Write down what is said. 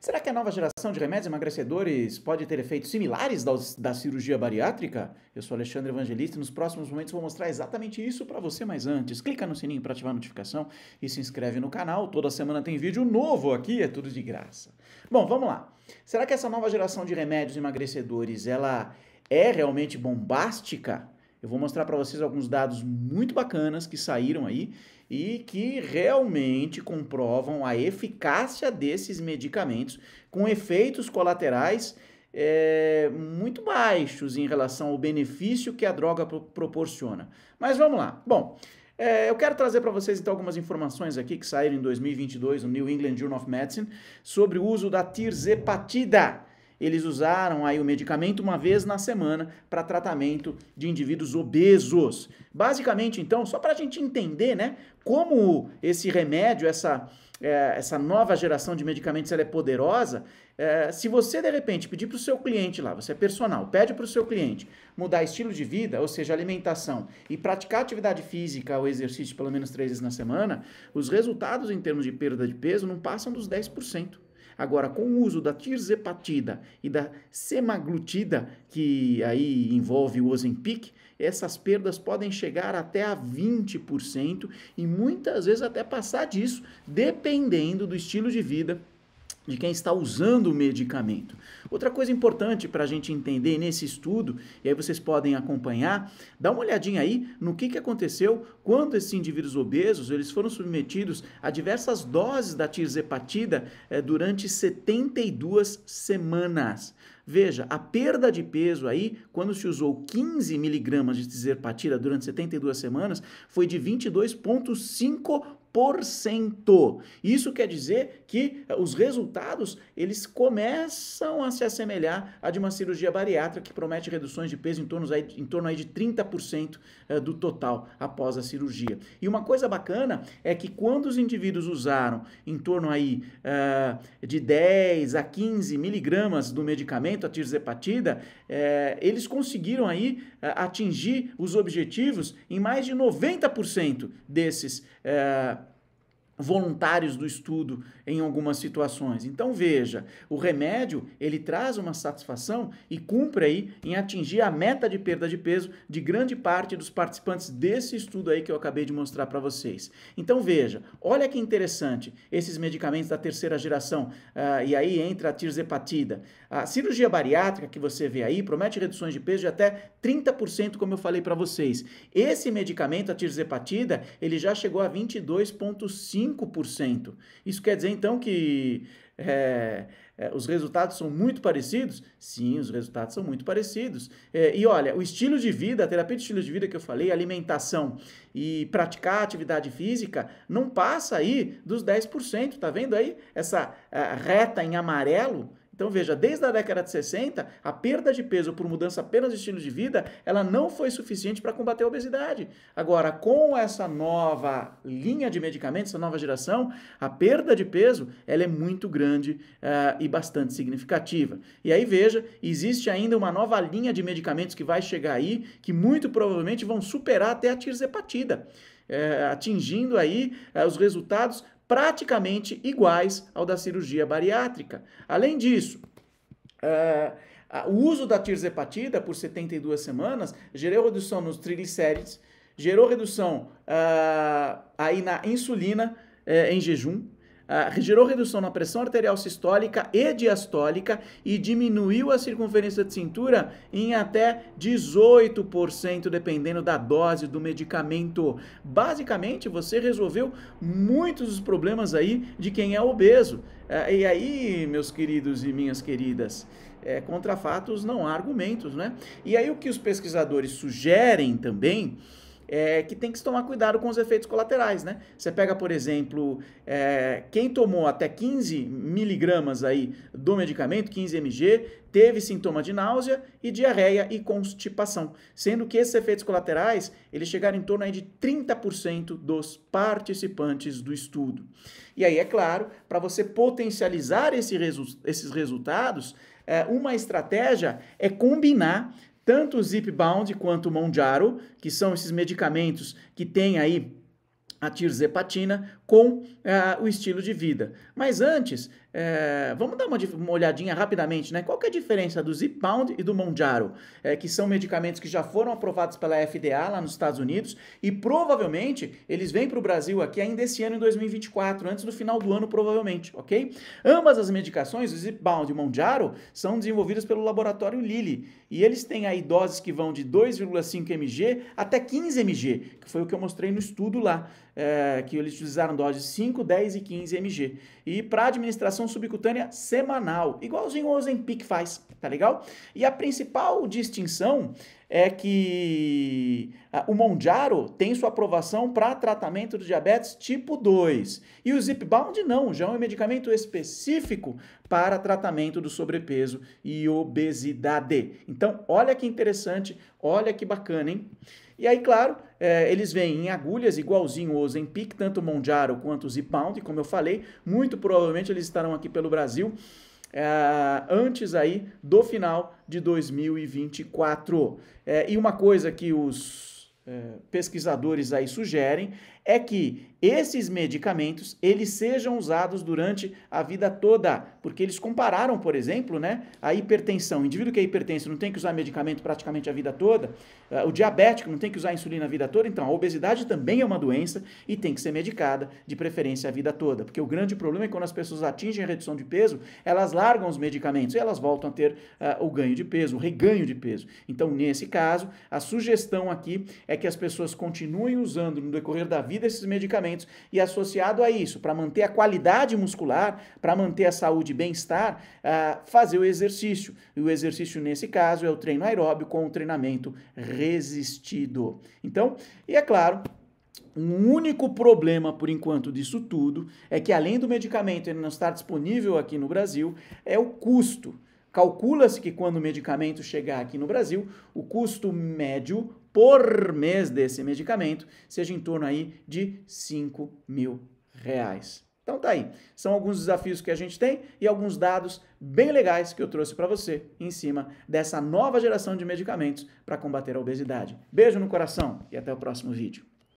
Será que a nova geração de remédios emagrecedores pode ter efeitos similares da da cirurgia bariátrica? Eu sou Alexandre Evangelista e nos próximos momentos vou mostrar exatamente isso para você, mas antes, clica no sininho para ativar a notificação e se inscreve no canal. Toda semana tem vídeo novo aqui, é tudo de graça. Bom, vamos lá. Será que essa nova geração de remédios emagrecedores, ela é realmente bombástica? Eu vou mostrar para vocês alguns dados muito bacanas que saíram aí e que realmente comprovam a eficácia desses medicamentos com efeitos colaterais é, muito baixos em relação ao benefício que a droga pro proporciona. Mas vamos lá. Bom, é, eu quero trazer para vocês então algumas informações aqui que saíram em 2022 no New England Journal of Medicine sobre o uso da tirzepatida eles usaram aí o medicamento uma vez na semana para tratamento de indivíduos obesos. Basicamente, então, só para a gente entender, né, como esse remédio, essa, é, essa nova geração de medicamentos, ela é poderosa, é, se você, de repente, pedir para o seu cliente lá, você é personal, pede para o seu cliente mudar estilo de vida, ou seja, alimentação, e praticar atividade física ou exercício pelo menos três vezes na semana, os resultados em termos de perda de peso não passam dos 10%. Agora, com o uso da tirzepatida e da semaglutida, que aí envolve o Ozempic, essas perdas podem chegar até a 20% e muitas vezes até passar disso, dependendo do estilo de vida de quem está usando o medicamento. Outra coisa importante para a gente entender nesse estudo, e aí vocês podem acompanhar, dá uma olhadinha aí no que, que aconteceu quando esses indivíduos obesos eles foram submetidos a diversas doses da tirzepatida eh, durante 72 semanas. Veja, a perda de peso aí, quando se usou 15 miligramas de tirzepatida durante 72 semanas, foi de 22,5 isso quer dizer que eh, os resultados eles começam a se assemelhar a de uma cirurgia bariátrica que promete reduções de peso em torno, aí, em torno aí de 30% eh, do total após a cirurgia. E uma coisa bacana é que quando os indivíduos usaram em torno aí uh, de 10 a 15 miligramas do medicamento, a tirzepatida, uh, eles conseguiram aí uh, atingir os objetivos em mais de 90% desses uh, voluntários do estudo em algumas situações. Então veja, o remédio ele traz uma satisfação e cumpre aí em atingir a meta de perda de peso de grande parte dos participantes desse estudo aí que eu acabei de mostrar para vocês. Então veja, olha que interessante esses medicamentos da terceira geração uh, e aí entra a tirzepatida. A cirurgia bariátrica que você vê aí promete reduções de peso de até 30%, como eu falei para vocês. Esse medicamento, a tirzepatida, ele já chegou a 22,5 5%. Isso quer dizer, então, que é, é, os resultados são muito parecidos? Sim, os resultados são muito parecidos. É, e olha, o estilo de vida, a terapia de estilo de vida que eu falei, alimentação e praticar atividade física, não passa aí dos 10%, tá vendo aí? Essa é, reta em amarelo, então veja, desde a década de 60, a perda de peso por mudança apenas de estilo de vida, ela não foi suficiente para combater a obesidade. Agora, com essa nova linha de medicamentos, essa nova geração, a perda de peso ela é muito grande uh, e bastante significativa. E aí veja, existe ainda uma nova linha de medicamentos que vai chegar aí, que muito provavelmente vão superar até a tirzepatida. É, atingindo aí é, os resultados praticamente iguais ao da cirurgia bariátrica. Além disso, uh, o uso da tirzepatida por 72 semanas gerou redução nos triglicérides, gerou redução uh, aí na insulina uh, em jejum, uh, gerou redução na pressão arterial sistólica e diastólica e diminuiu a circunferência de cintura em até 18%, dependendo da dose do medicamento. Basicamente, você resolveu muitos dos problemas aí de quem é obeso. Uh, e aí, meus queridos e minhas queridas, é, contra fatos não há argumentos, né? E aí o que os pesquisadores sugerem também é, que tem que se tomar cuidado com os efeitos colaterais, né? Você pega, por exemplo, é, quem tomou até 15 miligramas aí do medicamento, 15 mg, teve sintoma de náusea e diarreia e constipação, sendo que esses efeitos colaterais, eles chegaram em torno aí de 30% dos participantes do estudo. E aí, é claro, para você potencializar esse resu esses resultados, é, uma estratégia é combinar tanto o Zipbound quanto o Monjaro, que são esses medicamentos que tem aí a tirzepatina com ah, o estilo de vida. Mas antes, é, vamos dar uma, uma, olhadinha rapidamente, né? Qual que é a diferença do Zipbound e do Monjaro, é, que são medicamentos que já foram aprovados pela FDA lá nos Estados Unidos e provavelmente eles vêm para o Brasil aqui ainda esse ano em 2024, antes do final do ano provavelmente, ok? Ambas as medicações, o Zipbound e o Monjaro, são desenvolvidas pelo laboratório Lilly e eles têm aí doses que vão de 2,5 mg até 15 mg, que foi o que eu mostrei no estudo lá, é, que eles utilizaram doses 5, 10 e 15 mg. E para administração subcutânea semanal, igualzinho o Ozempic faz tá legal? E a principal distinção é que o Monjaro tem sua aprovação para tratamento do diabetes tipo 2 e o Zipbound não, já é um medicamento específico para tratamento do sobrepeso e obesidade. Então, olha que interessante, olha que bacana, hein? E aí, claro, é, eles vêm em agulhas igualzinho o Ozempic, tanto o Monjaro quanto o Zipbound, como eu falei, muito provavelmente eles estarão aqui pelo Brasil. Uh, antes aí do final de 2024. É, e uma coisa que os é, pesquisadores aí sugerem é que esses medicamentos eles sejam usados durante a vida toda, porque eles compararam, por exemplo, né, a hipertensão. O indivíduo que é hipertenso não tem que usar medicamento praticamente a vida toda, ah, o diabético não tem que usar insulina a vida toda, então a obesidade também é uma doença e tem que ser medicada, de preferência a vida toda, porque o grande problema é que quando as pessoas atingem a redução de peso, elas largam os medicamentos e elas voltam a ter uh, o ganho de peso, o reganho de peso. Então, nesse caso, a sugestão aqui é que as pessoas continuem usando no decorrer da vida vida esses medicamentos. E associado a isso, para manter a qualidade muscular, para manter a saúde e bem-estar, uh, fazer o exercício. E o exercício, nesse caso, é o treino aeróbio com o treinamento resistido. Então, e é claro, um único problema, por enquanto, disso tudo é que, além do medicamento ele não estar disponível aqui no Brasil, é o custo. Calcula-se que quando o medicamento chegar aqui no Brasil, o custo médio por mês desse medicamento seja em torno aí de 5 mil reais. Então tá aí, são alguns desafios que a gente tem e alguns dados bem legais que eu trouxe para você em cima dessa nova geração de medicamentos para combater a obesidade. Beijo no coração e até o próximo vídeo.